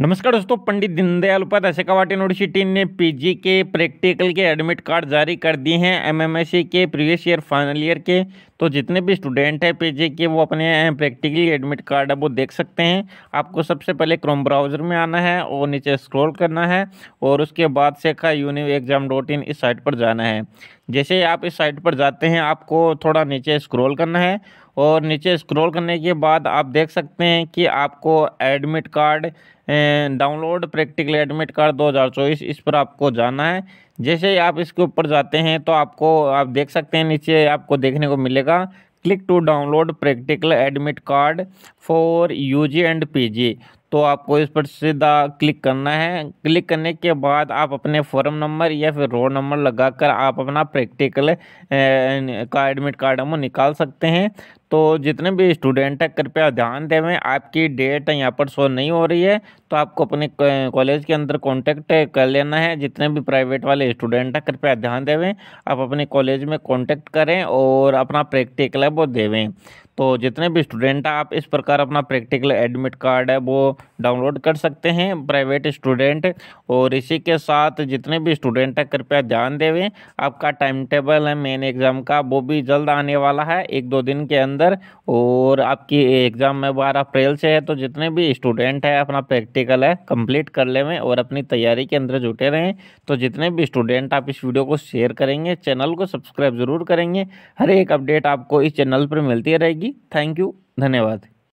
नमस्कार दोस्तों पंडित दीनदयाल उपाध्याय शेखावाट यूनिवर्सिटी ने पीजी के प्रैक्टिकल के एडमिट कार्ड जारी कर दिए हैं एमएमएससी के प्रीवियस ईयर फाइनल ईयर के तो जितने भी स्टूडेंट हैं पीजी के वो अपने प्रैक्टिकली एडमिट कार्ड है वो देख सकते हैं आपको सबसे पहले क्रोम ब्राउजर में आना है और नीचे स्क्रॉल करना है और उसके बाद Shekha uni exam dot in इस साइट पर जाना है जैसे आप इस साइट पर जाते हैं आपको थोड़ा नीचे स्क्रॉल करना है और नीचे स्क्रॉल करने के बाद आप देख सकते हैं कि आपको admit card download practical admit card 2024 इस पर आपको जाना है जैसे ही आप इसके ऊपर जाते हैं तो आपको आप देख सकते हैं नीचे आपको देखने को मिलेगा click to download practical admit card for UG and PG तो आपको इस पर सीधा क्लिक करना है क्लिक करने के बाद आप अपने फॉर्म नंबर या फिर रोल नंबर लगाकर आप अपना प्रैक्टिकल का एडमिट कार्ड हम निकाल सकते हैं तो जितने भी स्टूडेंट है कृपया ध्यान देवें आपकी डेट यहाँ पर शो नहीं हो रही है तो आपको अपने कॉलेज के अंदर कांटेक्ट कर लेना है जितने भी प्राइवेट वाले स्टूडेंट हैं कृपया ध्यान देवें आप अपने कॉलेज में कांटेक्ट करें और अपना प्रैक्टिकल है वो देवें तो जितने भी स्टूडेंट हैं आप इस प्रकार अपना प्रैक्टिकल एडमिट कार्ड है वो डाउनलोड कर सकते हैं प्राइवेट स्टूडेंट और इसी के साथ जितने भी स्टूडेंट हैं कृपया ध्यान देवें आपका टाइम टेबल है मेन एग्ज़ाम का वो भी जल्द आने वाला है एक दो दिन के अंदर और आपकी एग्ज़ाम में बारह अप्रैल से है तो जितने भी स्टूडेंट हैं अपना प्रैक्टिकल है कंप्लीट कर लेवें और अपनी तैयारी के अंदर जुटे रहें तो जितने भी स्टूडेंट आप इस वीडियो को शेयर करेंगे चैनल को सब्सक्राइब ज़रूर करेंगे हर एक अपडेट आपको इस चैनल पर मिलती रहेगी थैंक यू धन्यवाद